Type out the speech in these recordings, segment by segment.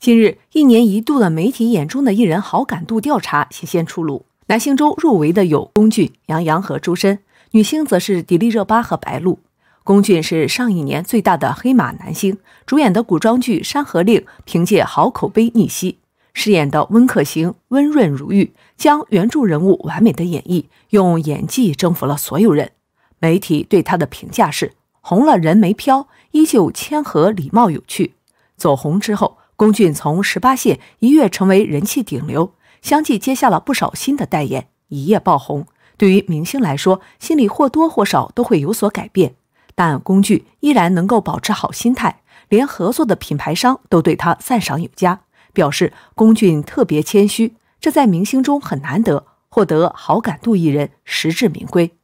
近日，一年一度的媒体眼中的艺人好感度调查新鲜出炉。男星中入围的有龚俊、杨洋和周深，女星则是迪丽热巴和白鹿。龚俊是上一年最大的黑马男星，主演的古装剧《山河令》凭借好口碑逆袭，饰演的温客行温润如玉，将原著人物完美的演绎，用演技征服了所有人。媒体对他的评价是：红了人没飘，依旧谦和礼貌有趣。走红之后。龚俊从十八线一跃成为人气顶流，相继接下了不少新的代言，一夜爆红。对于明星来说，心里或多或少都会有所改变，但龚俊依然能够保持好心态，连合作的品牌商都对他赞赏有加，表示龚俊特别谦虚，这在明星中很难得，获得好感度艺人实至名归。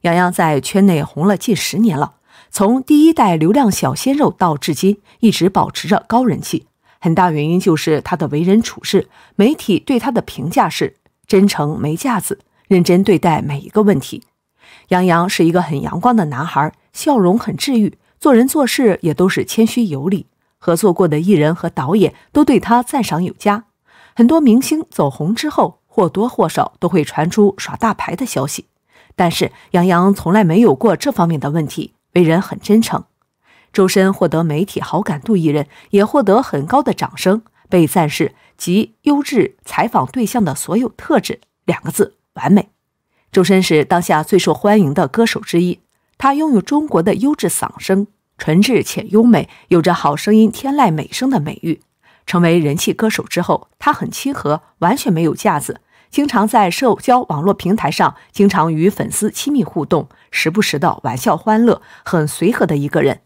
杨洋在圈内红了近十年了，从第一代流量小鲜肉到至今，一直保持着高人气。很大原因就是他的为人处事，媒体对他的评价是真诚、没架子，认真对待每一个问题。杨洋是一个很阳光的男孩，笑容很治愈，做人做事也都是谦虚有礼。合作过的艺人和导演都对他赞赏有加。很多明星走红之后，或多或少都会传出耍大牌的消息，但是杨洋从来没有过这方面的问题，为人很真诚。周深获得媒体好感度一人，也获得很高的掌声，被赞是集优质采访对象的所有特质，两个字：完美。周深是当下最受欢迎的歌手之一，他拥有中国的优质嗓声，纯质且优美，有着好声音天籁美声的美誉。成为人气歌手之后，他很亲和，完全没有架子，经常在社交网络平台上经常与粉丝亲密互动，时不时的玩笑欢乐，很随和的一个人。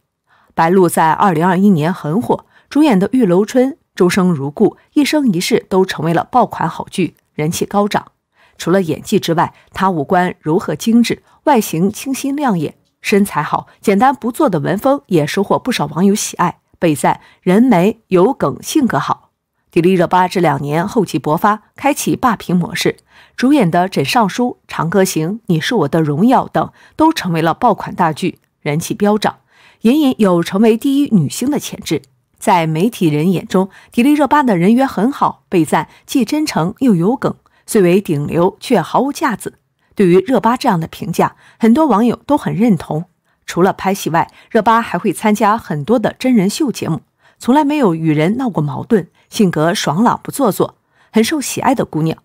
白鹿在二零二一年很火，主演的《玉楼春》《周生如故》《一生一世》都成为了爆款好剧，人气高涨。除了演技之外，她五官柔和精致，外形清新亮眼，身材好，简单不作的文风也收获不少网友喜爱，被赞人美有梗，性格好。迪丽热巴这两年厚积薄发，开启霸屏模式，主演的《枕上书》《长歌行》《你是我的荣耀》等都成为了爆款大剧，人气飙涨。隐隐有成为第一女星的潜质，在媒体人眼中，迪丽热巴的人缘很好，被赞既真诚又有梗，虽为顶流却毫无架子。对于热巴这样的评价，很多网友都很认同。除了拍戏外，热巴还会参加很多的真人秀节目，从来没有与人闹过矛盾，性格爽朗不做作，很受喜爱的姑娘。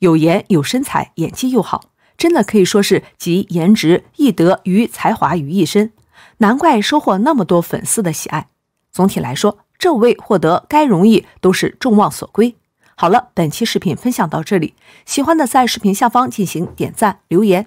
有颜有身材，演技又好，真的可以说是集颜值、艺德与才华于一身。难怪收获那么多粉丝的喜爱。总体来说，这位获得该荣誉都是众望所归。好了，本期视频分享到这里，喜欢的在视频下方进行点赞留言。